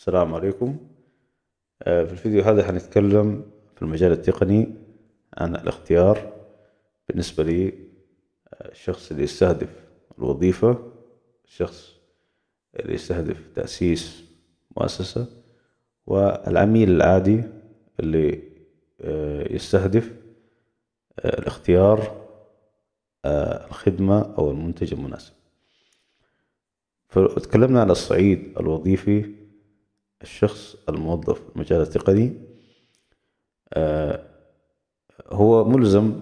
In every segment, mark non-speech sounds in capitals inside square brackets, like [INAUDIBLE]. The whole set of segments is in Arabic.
السلام عليكم آه، في الفيديو هذا حنتكلم في المجال التقني عن الاختيار بالنسبة لي آه، الشخص اللي يستهدف الوظيفة الشخص اللي يستهدف تأسيس مؤسسة والعميل العادي اللي آه، يستهدف الاختيار الخدمة أو المنتج المناسب فتكلمنا على الصعيد الوظيفي الشخص الموظف في المجال التقني آه، هو ملزم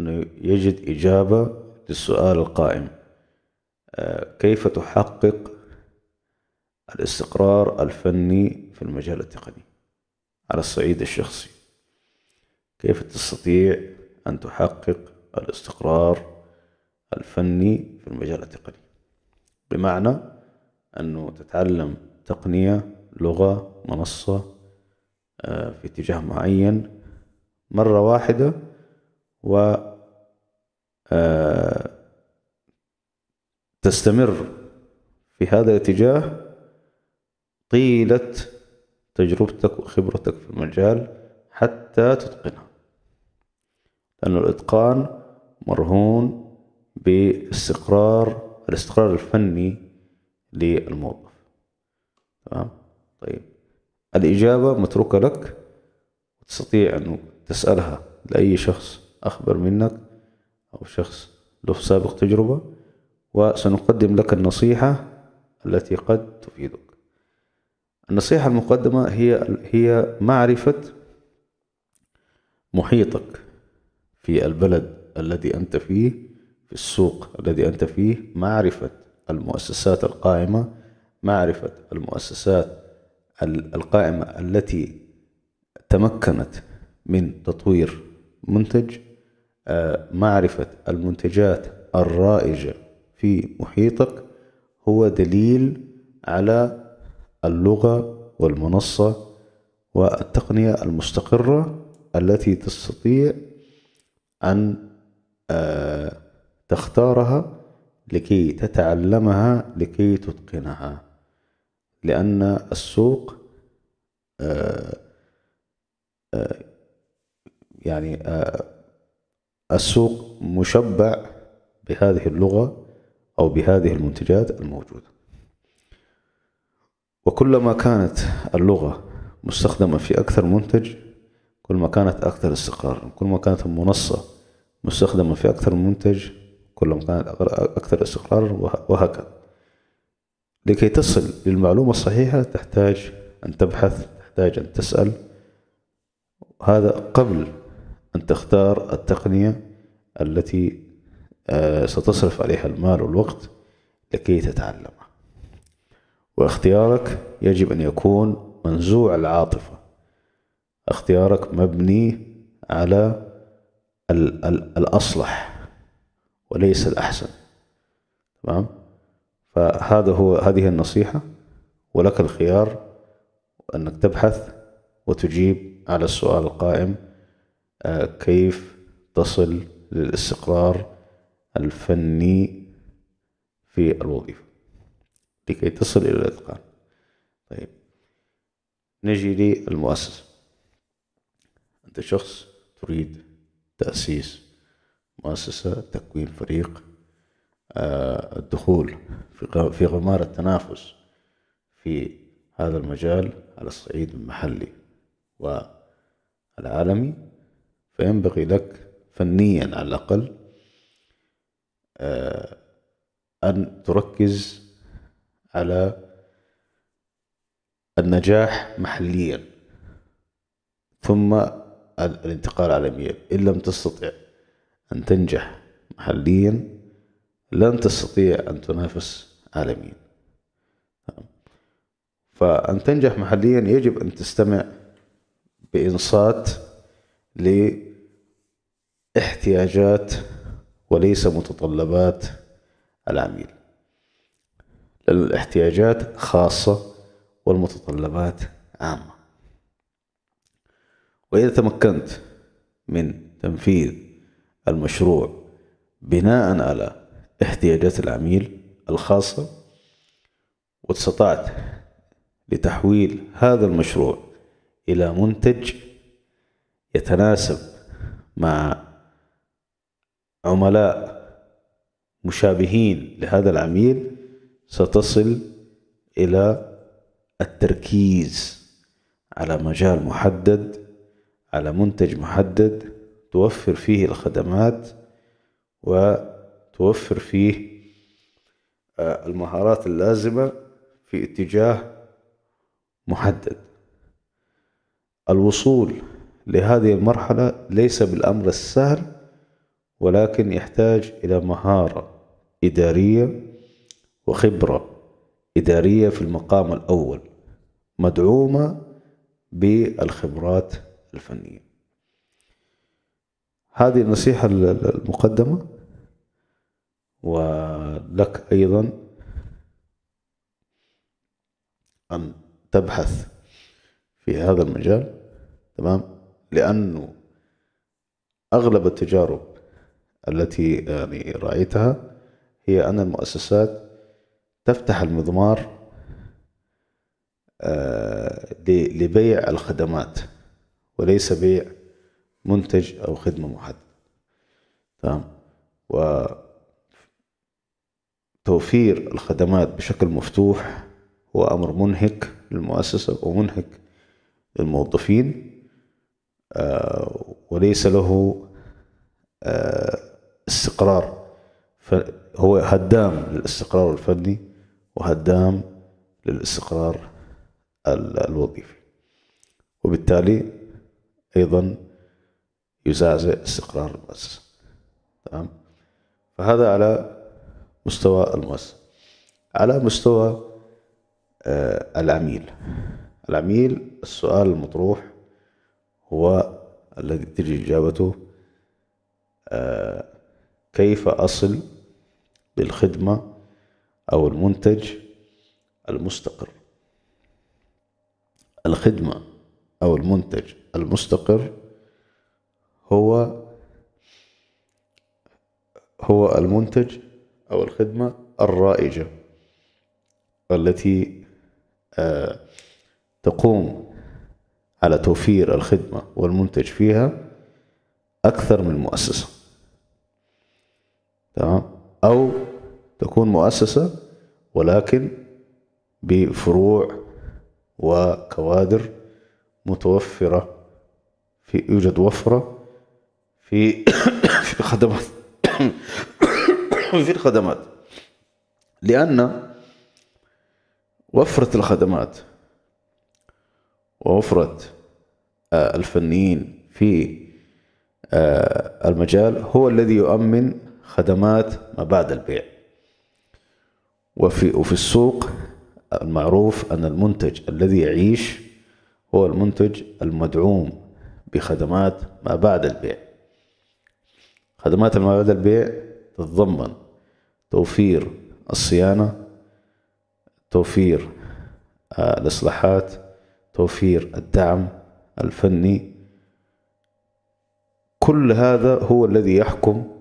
أنه يجد إجابة للسؤال القائم آه، كيف تحقق الاستقرار الفني في المجال التقني على الصعيد الشخصي كيف تستطيع أن تحقق الاستقرار الفني في المجال التقني بمعنى أنه تتعلم تقنية لغة منصة آه، في اتجاه معين مرة واحدة و آه، تستمر في هذا الاتجاه طيلة تجربتك وخبرتك في المجال حتى تتقنها لأن الإتقان مرهون باستقرار الاستقرار الفني للموظف تمام طيب الإجابة متروكة لك تستطيع أن تسألها لأي شخص أخبر منك أو شخص له سابق تجربة وسنقدم لك النصيحة التي قد تفيدك النصيحة المقدمة هي هي معرفة محيطك في البلد الذي أنت فيه في السوق الذي أنت فيه معرفة المؤسسات القائمة معرفة المؤسسات القائمة التي تمكنت من تطوير منتج آه، معرفة المنتجات الرائجة في محيطك هو دليل على اللغة والمنصة والتقنية المستقرة التي تستطيع أن آه، تختارها لكي تتعلمها لكي تتقنها لأن السوق آه، آه، يعني آه، السوق مشبع بهذه اللغة أو بهذه المنتجات الموجودة وكلما كانت اللغة مستخدمة في أكثر منتج كل ما كانت أكثر استقرارا كل ما كانت المنصة مستخدمة في أكثر منتج كل ما كانت أكثر استقرارا وهكذا لكي تصل للمعلومة الصحيحة تحتاج أن تبحث تحتاج أن تسأل هذا قبل أن تختار التقنية التي آه، ستصرف عليها المال والوقت لكي تتعلمها واختيارك يجب أن يكون منزوع العاطفة اختيارك مبني على الأصلح وليس الأحسن تمام فهذا هو هذه النصيحة ولك الخيار أنك تبحث وتجيب على السؤال القائم آه، كيف تصل للاستقرار الفني في الوظيفة لكي تصل إلى الإتقان طيب نجي للمؤسسة أنت شخص تريد تأسيس مؤسسة تكوين فريق آه، الدخول في غمار التنافس في هذا المجال على الصعيد المحلي والعالمي فينبغي لك فنيا على الأقل آه، أن تركز على النجاح محليا ثم الانتقال عالميا إن لم تستطع أن تنجح محليا لن تستطيع أن تنافس عالميا فأن تنجح محليا يجب أن تستمع بإنصات لاحتياجات وليس متطلبات العميل لأن الاحتياجات خاصة والمتطلبات عامة وإذا تمكنت من تنفيذ المشروع بناء على احتياجات العميل الخاصة واستطعت لتحويل هذا المشروع إلى منتج يتناسب مع عملاء مشابهين لهذا العميل ستصل إلى التركيز على مجال محدد على منتج محدد توفر فيه الخدمات وتوفر فيه آه، المهارات اللازمة في اتجاه محدد الوصول لهذه المرحلة ليس بالأمر السهل ولكن يحتاج إلى مهارة إدارية وخبرة إدارية في المقام الأول مدعومة بالخبرات الفنية هذه النصيحة المقدمة ولك أيضا أن تبحث في هذا المجال تمام لأنه أغلب التجارب التي يعني رأيتها هي أن المؤسسات تفتح المضمار آه، لبيع الخدمات وليس بيع منتج أو خدمة محددة تمام و توفير الخدمات بشكل مفتوح هو أمر منهك للمؤسسة ومنهك للموظفين آه، وليس له آه، استقرار فهو هدام للاستقرار الفني وهدام للاستقرار الوظيفي وبالتالي أيضا يزعزع استقرار المؤسسة تمام فهذا على مستوى المؤسسة على مستوى آه، العميل العميل السؤال المطروح هو الذي تجي إجابته آه، كيف أصل بالخدمة أو المنتج المستقر الخدمة أو المنتج المستقر هو هو المنتج أو الخدمة الرائجة التي آه، تقوم على توفير الخدمة والمنتج فيها أكثر من مؤسسة تمام أو تكون مؤسسة ولكن بفروع وكوادر متوفرة في يوجد وفرة في [COUGHS] في الخدمات [COUGHS] في الخدمات لأن وفرت الخدمات ووفرت آه، الفنيين في آه، المجال هو الذي يؤمن خدمات ما بعد البيع وفي وفي السوق المعروف أن المنتج الذي يعيش هو المنتج المدعوم بخدمات ما بعد البيع خدمات ما بعد البيع تتضمن توفير الصيانة توفير آه، الإصلاحات توفير الدعم الفني كل هذا هو الذي يحكم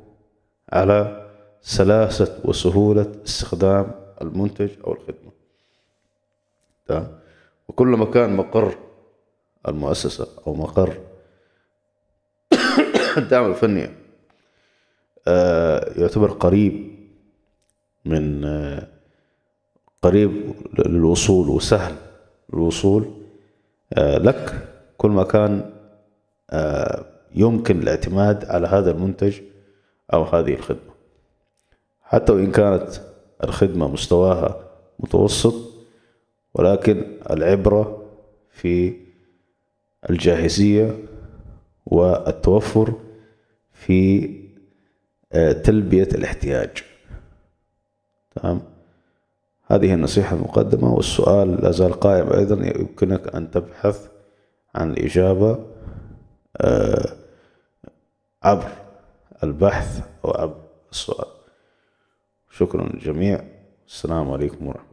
على سلاسة وسهولة استخدام المنتج أو الخدمة تمام وكلما كان مقر المؤسسة أو مقر [COUGHS] الدعم الفني آه، يعتبر قريب من آه، قريب للوصول وسهل الوصول آه، لك كل ما كان آه، يمكن الاعتماد على هذا المنتج أو هذه الخدمة حتى وإن كانت الخدمة مستواها متوسط ولكن العبرة في الجاهزية والتوفر في آه، تلبية الاحتياج تمام هذه النصيحة المقدمة والسؤال لازال قائم أيضا يمكنك أن تبحث عن الإجابة آه، عبر البحث أو عبر السؤال شكرا للجميع السلام عليكم ورحمة